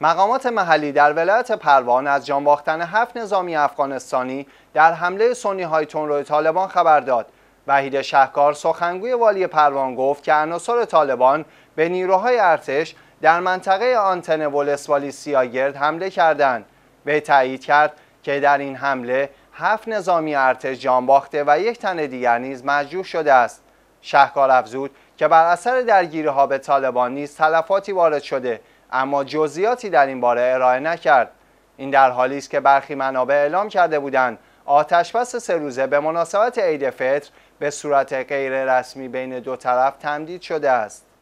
مقامات محلی در ولایت پروان از جان هفت نظامی افغانستانی در حمله سنی های روی طالبان خبر داد وحید شهکار سخنگوی والی پروان گفت که عناصر طالبان به نیروهای ارتش در منطقه آنتن ولسوالی سیاگرد حمله کردند به تایید کرد که در این حمله هفت نظامی ارتش جان و یک تن دیگر نیز مجروح شده است شهکار افزود که بر اثر ها به طالبان نیز تلفاتی وارد شده اما جزئیاتی در این باره ارائه نکرد این در حالی است که برخی منابع اعلام کرده بودند بس سه روزه به مناسبت عید فطر به صورت رسمی بین دو طرف تمدید شده است